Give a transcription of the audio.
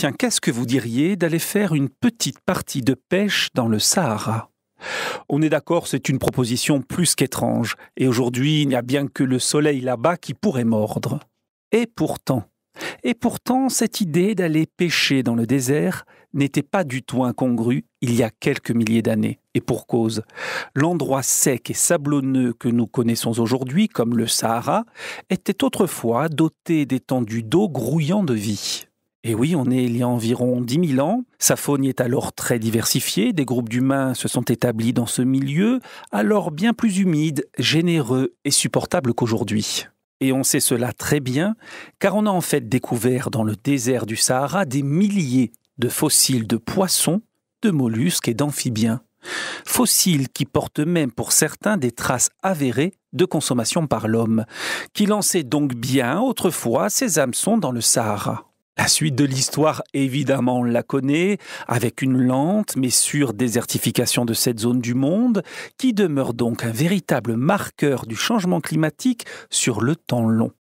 Tiens, qu'est-ce que vous diriez d'aller faire une petite partie de pêche dans le Sahara on est d'accord, c'est une proposition plus qu'étrange, et aujourd'hui il n'y a bien que le soleil là-bas qui pourrait mordre. Et pourtant, et pourtant cette idée d'aller pêcher dans le désert n'était pas du tout incongrue il y a quelques milliers d'années, et pour cause. L'endroit sec et sablonneux que nous connaissons aujourd'hui, comme le Sahara, était autrefois doté d'étendues d'eau grouillant de vie. Et oui, on est il y a environ 10 000 ans. Sa faune est alors très diversifiée. Des groupes d'humains se sont établis dans ce milieu, alors bien plus humide, généreux et supportable qu'aujourd'hui. Et on sait cela très bien, car on a en fait découvert dans le désert du Sahara des milliers de fossiles de poissons, de mollusques et d'amphibiens. Fossiles qui portent même pour certains des traces avérées de consommation par l'homme, qui lançait donc bien autrefois ces hameçons dans le Sahara. La suite de l'histoire, évidemment, on la connaît, avec une lente mais sûre désertification de cette zone du monde, qui demeure donc un véritable marqueur du changement climatique sur le temps long.